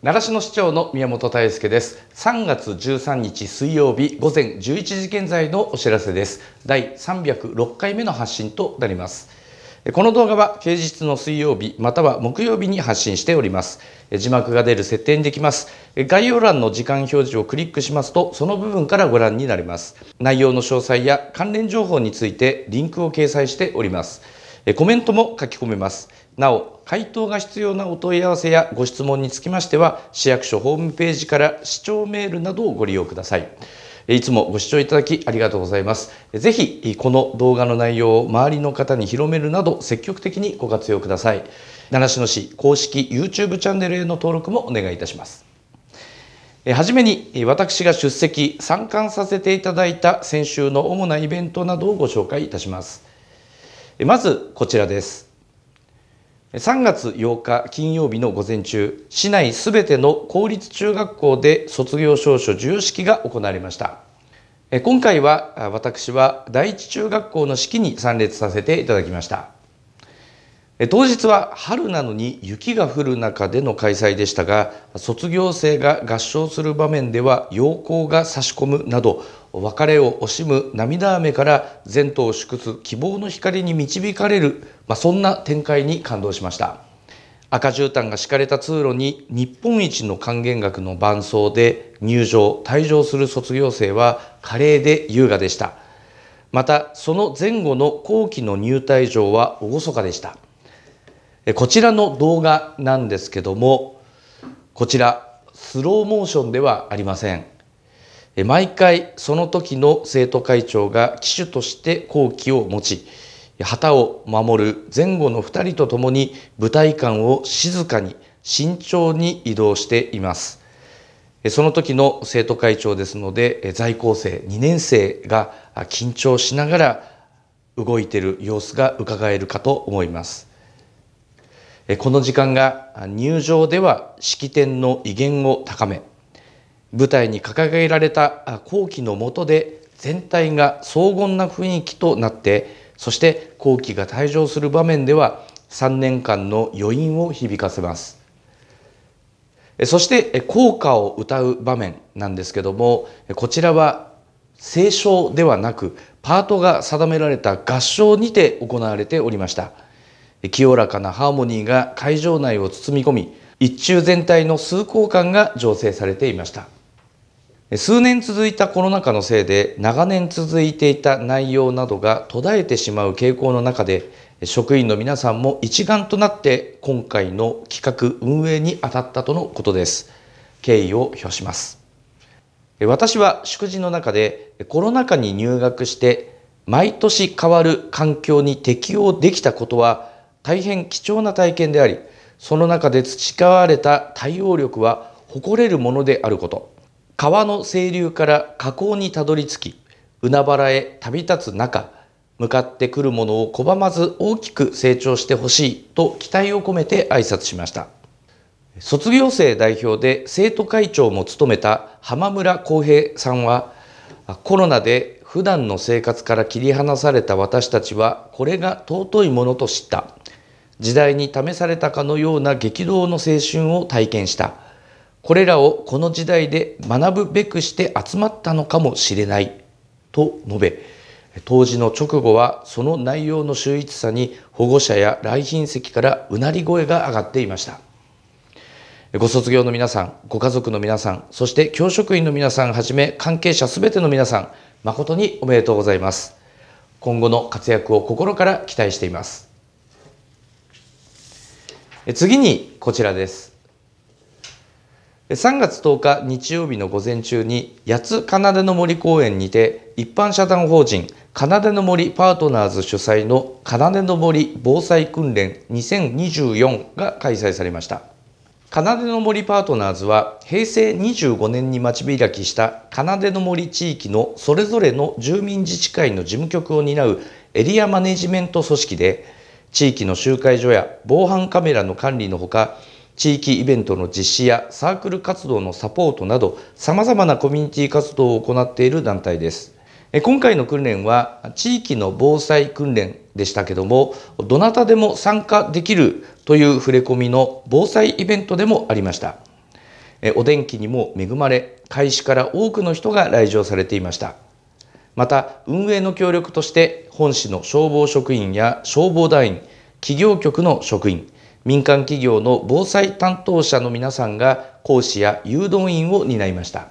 奈良市の市長の宮本泰介です3月13日水曜日午前11時現在のお知らせです第306回目の発信となりますこの動画は平日の水曜日または木曜日に発信しております字幕が出る設定にできます概要欄の時間表示をクリックしますとその部分からご覧になります内容の詳細や関連情報についてリンクを掲載しておりますコメントも書き込めますなお回答が必要なお問い合わせやご質問につきましては市役所ホームページから視聴メールなどをご利用くださいいつもご視聴いただきありがとうございますぜひこの動画の内容を周りの方に広めるなど積極的にご活用ください習志野市公式 YouTube チャンネルへの登録もお願いいたしますはじめに私が出席参観させていただいた先週の主なイベントなどをご紹介いたしますまずこちらです3月8日金曜日の午前中市内すべての公立中学校で卒業証書授与式が行われました今回は私は第一中学校の式に参列させていただきました当日は春なのに雪が降る中での開催でしたが卒業生が合唱する場面では陽光が差し込むなど別れを惜しむ涙雨から前途を祝す希望の光に導かれる、まあ、そんな展開に感動しました赤絨毯が敷かれた通路に日本一の還元楽の伴奏で入場退場する卒業生は華麗で優雅でしたまたその前後の後期の入退場は厳かでしたこちらの動画なんですけどもこちらスローモーションではありません毎回その時の生徒会長が機種として校期を持ち旗を守る前後の2人と共に舞台間を静かに慎重に移動していますその時の生徒会長ですので在校生2年生が緊張しながら動いている様子が伺えるかと思いますこの時間が入場では式典の威厳を高め舞台に掲げられた後期の下で全体が荘厳な雰囲気となってそして後期が退場する場面では3年間の余韻を響かせますそして効果を歌う場面なんですけどもこちらは聖唱ではなくパートが定められた合唱にて行われておりました。清らかなハーモニーが会場内を包み込み一中全体の崇高感が醸成されていました数年続いたコロナ禍のせいで長年続いていた内容などが途絶えてしまう傾向の中で職員の皆さんも一丸となって今回の企画運営に当たったとのことです敬意を表します私は祝辞の中でコロナ禍に入学して毎年変わる環境に適応できたことは大変貴重な体験でありその中で培われた対応力は誇れるものであること川の清流から河口にたどり着き海原へ旅立つ中向かってくるものを拒まず大きく成長してほしいと期待を込めて挨拶しました卒業生代表で生徒会長も務めた浜村航平さんはコロナで普段の生活から切り離された私たちはこれが尊いものと知った時代に試されたかのような激動の青春を体験したこれらをこの時代で学ぶべくして集まったのかもしれないと述べ当時の直後はその内容の秀逸さに保護者や来賓席からうなり声が上がっていましたご卒業の皆さんご家族の皆さんそして教職員の皆さんはじめ関係者すべての皆さん誠におめでとうございます今後の活躍を心から期待しています次にこちらです。3月10日日曜日の午前中に八つ奏の森公園にて一般社団法人奏の森パートナーズ主催の奏の森防災訓練2024が開催されました奏の森パートナーズは平成25年に町開きした奏の森地域のそれぞれの住民自治会の事務局を担うエリアマネジメント組織で地域の集会所や防犯カメラの管理のほか地域イベントの実施やサークル活動のサポートなどさまざまなコミュニティ活動を行っている団体です今回の訓練は地域の防災訓練でしたけどもどなたでも参加できるという触れ込みの防災イベントでもありましたお天気にも恵まれ開始から多くの人が来場されていましたまた運営の協力として本市の消防職員や消防団員企業局の職員民間企業の防災担当者の皆さんが講師や誘導員を担いました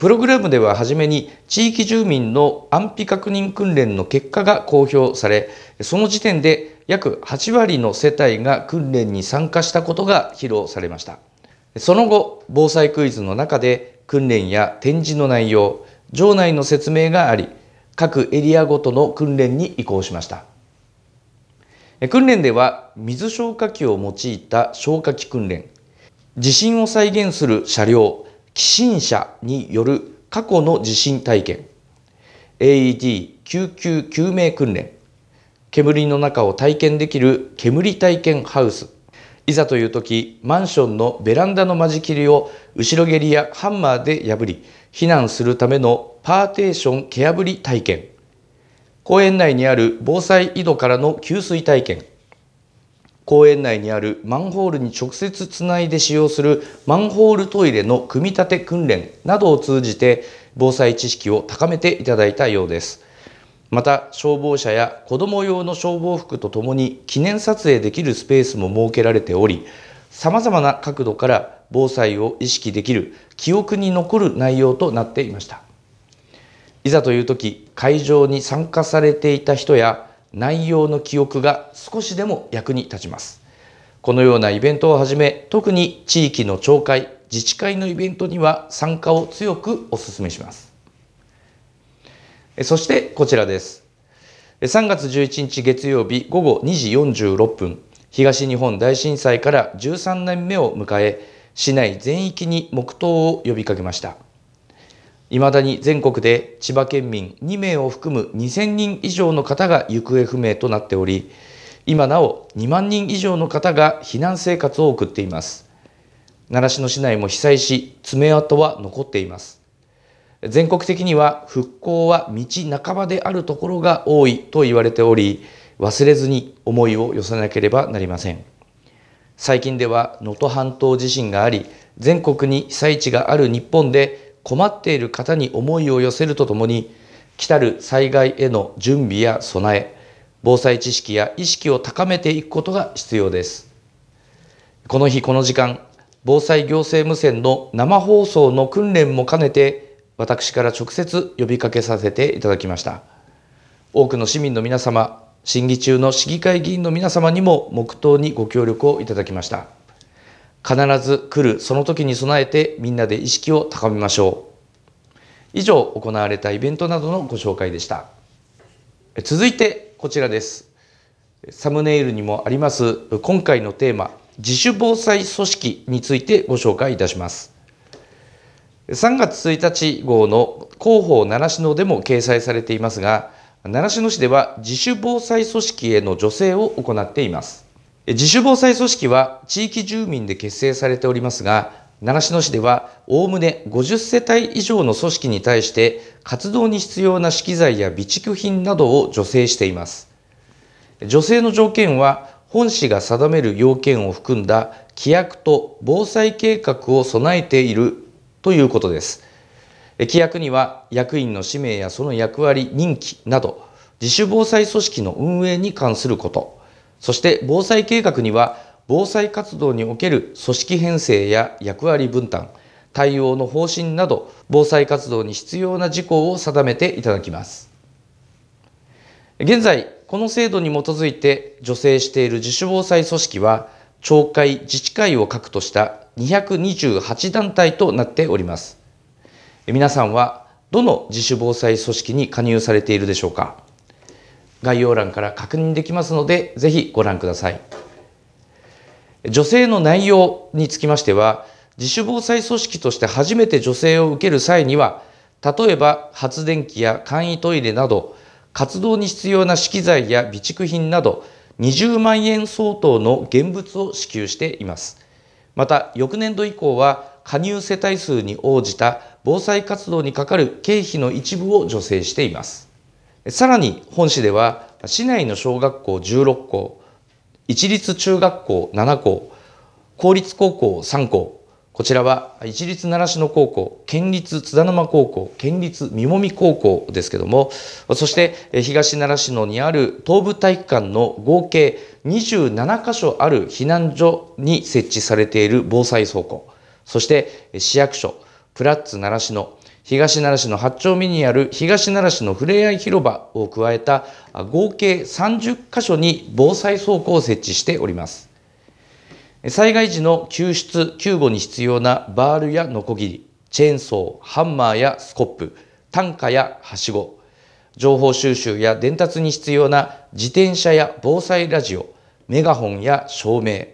プログラムでは初めに地域住民の安否確認訓練の結果が公表されその時点で約8割の世帯が訓練に参加したことが披露されましたその後防災クイズの中で訓練や展示の内容場内の説明があり各エリアごとの訓練に移行しました訓練では水消火器を用いた消火器訓練地震を再現する車両寄進車による過去の地震体験 AED 救急救命訓練煙の中を体験できる煙体験ハウスいざという時マンションのベランダの間仕切りを後ろ蹴りやハンマーで破り避難するためのパーテーション蹴破り体験公園内にある防災井戸からの給水体験公園内にあるマンホールに直接つないで使用するマンホールトイレの組み立て訓練などを通じて防災知識を高めていただいたようですまた消防車や子ども用の消防服とともに記念撮影できるスペースも設けられておりさまざまな角度から防災を意識できる記憶に残る内容となっていましたいざという時会場に参加されていた人や内容の記憶が少しでも役に立ちますこのようなイベントをはじめ特に地域の町会自治会のイベントには参加を強くお勧めしますそしてこちらです3月11日月曜日午後2時46分東日本大震災から13年目を迎え市内全域に黙祷を呼びかけましたいまだに全国で千葉県民2名を含む2000人以上の方が行方不明となっており今なお2万人以上の方が避難生活を送っています習志野市内も被災し爪痕は残っています全国的には復興は道半ばであるところが多いと言われており忘れずに思いを寄せなければなりません。最近では能登半島地震があり全国に被災地がある日本で困っている方に思いを寄せるとともに来たる災害への準備や備え防災知識や意識を高めていくことが必要ですこの日この時間防災行政無線の生放送の訓練も兼ねて私から直接呼びかけさせていただきました多くの市民の皆様審議中の市議会議員の皆様にも黙祷にご協力をいただきました必ず来るその時に備えてみんなで意識を高めましょう以上行われたイベントなどのご紹介でした続いてこちらですサムネイルにもあります今回のテーマ自主防災組織についてご紹介いたします3月1日号の広報習志野でも掲載されていますが習志野市では自主防災組織への助成を行っています自主防災組織は地域住民で結成されておりますが習志野市ではおおむね50世帯以上の組織に対して活動に必要な資機材や備蓄品などを助成しています助成の条件は本市が定める要件を含んだ規約と防災計画を備えているということです規約には役員の氏名やその役割、任期など自主防災組織の運営に関すること、そして防災計画には防災活動における組織編成や役割分担、対応の方針など防災活動に必要な事項を定めていただきます。現在、この制度に基づいて助成している自主防災組織は、町会自治会を核とした228団体となっております。皆さんはどの自主防災組織に加入されているでしょうか概要欄から確認できますのでぜひご覧ください女性の内容につきましては自主防災組織として初めて女性を受ける際には例えば発電機や簡易トイレなど活動に必要な資機材や備蓄品など20万円相当の現物を支給していますまた翌年度以降は加入世帯数に応じた防災活動にかかる経費の一部を助成しています。さらに本市では市内の小学校16校、一律中学校7校、公立高校3校、こちらは一律習志野高校、県立津田沼高校、県立三門高校ですけども、そして東習志野にある東部体育館の合計27箇所ある避難所に設置されている防災倉庫、そして市役所、プラッツ習志野、東習志野八丁目にある東習志野ふれあい広場を加えた合計30箇所に防災倉庫を設置しております。災害時の救出・救護に必要なバールやノコギリ、チェーンソー、ハンマーやスコップ、担架やはしご、情報収集や伝達に必要な自転車や防災ラジオ、メガホンや照明、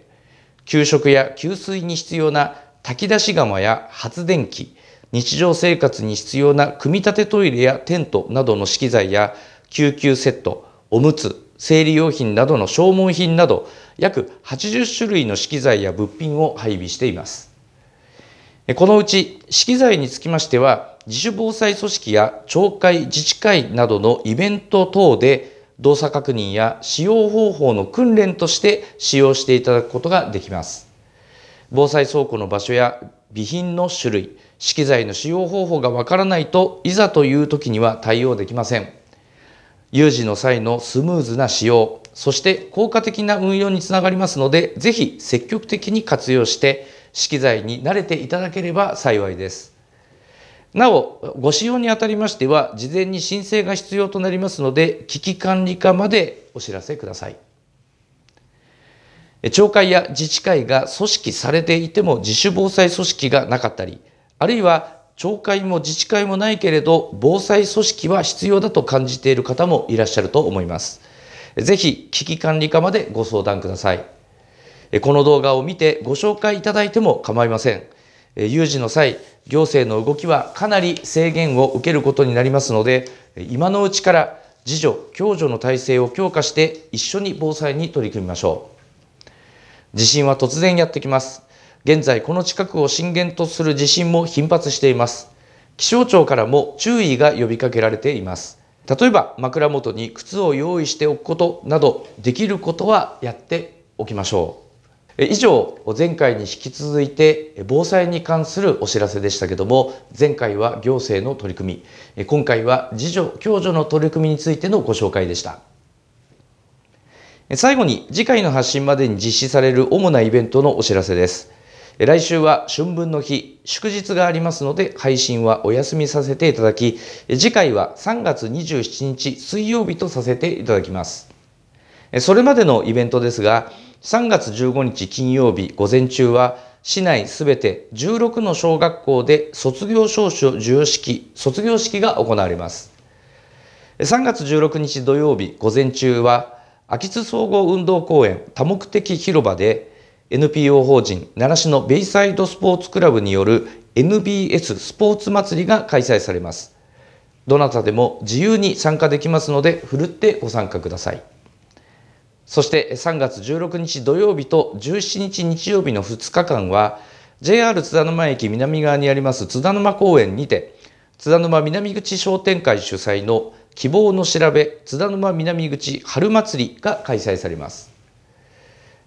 給食や給水に必要な炊き出し釜や発電機、日常生活に必要な組み立てトイレやテントなどの資機材や救急セット、おむつ、生理用品などの消耗品など約80種類の資機材や物品を配備しています。このうち資機材につきましては自主防災組織や町会自治会などのイベント等で動作確認や使用方法の訓練として使用していただくことができます。防災倉庫の場所や備品の種類資機材の使用方法がわからないといざという時には対応できません有事の際のスムーズな使用そして効果的な運用につながりますのでぜひ積極的に活用して資機材に慣れていただければ幸いですなおご使用にあたりましては事前に申請が必要となりますので危機管理課までお知らせください町会や自治会が組織されていても自主防災組織がなかったりあるいは町会も自治会もないけれど防災組織は必要だと感じている方もいらっしゃると思います。ぜひ危機管理課までご相談ください。この動画を見てご紹介いただいても構いません。有事の際、行政の動きはかなり制限を受けることになりますので、今のうちから自助・共助の体制を強化して一緒に防災に取り組みましょう。地震は突然やってきます。現在この近くを震源とする地震も頻発しています。気象庁からも注意が呼びかけられています。例えば枕元に靴を用意しておくことなどできることはやっておきましょう。以上、前回に引き続いて防災に関するお知らせでしたけども、前回は行政の取り組み、今回は自助・共助の取り組みについてのご紹介でした。最後に次回の発信までに実施される主なイベントのお知らせです。来週は春分の日、祝日がありますので配信はお休みさせていただき、次回は3月27日水曜日とさせていただきます。それまでのイベントですが、3月15日金曜日午前中は市内すべて16の小学校で卒業証書授与式、卒業式が行われます。3月16日土曜日午前中は秋津総合運動公園多目的広場で NPO 法人奈良市のベイサイドスポーツクラブによる NBS スポーツ祭りが開催されますどなたでも自由に参加できますのでふるってご参加くださいそして3月16日土曜日と17日日曜日の2日間は JR 津田沼駅南側にあります津田沼公園にて津田沼南口商店会主催の希望の調べ津田沼南口春祭りが開催されます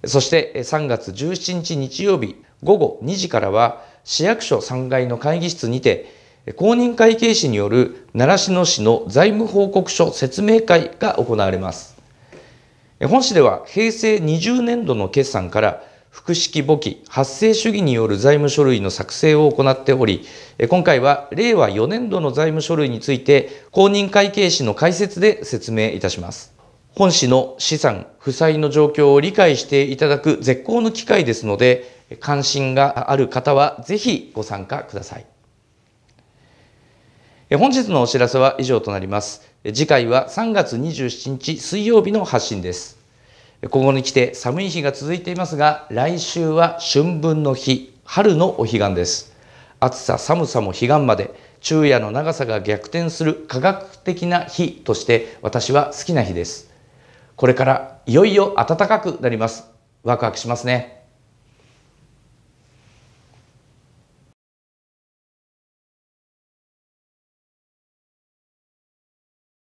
そして3月17日日曜日午後2時からは市役所3階の会議室にて公認会計士による習志野市の財務報告書説明会が行われます本市では平成20年度の決算から複式簿記発生主義による財務書類の作成を行っており今回は令和4年度の財務書類について公認会計士の解説で説明いたします本市の資産負債の状況を理解していただく絶好の機会ですので関心がある方はぜひご参加ください本日のお知らせは以上となります次回は3月27日水曜日の発信です今後に来て寒い日が続いていますが来週は春分の日春のお彼岸です暑さ寒さも彼岸まで昼夜の長さが逆転する科学的な日として私は好きな日ですこれからいよいよ暖かくなりますワクワクしますね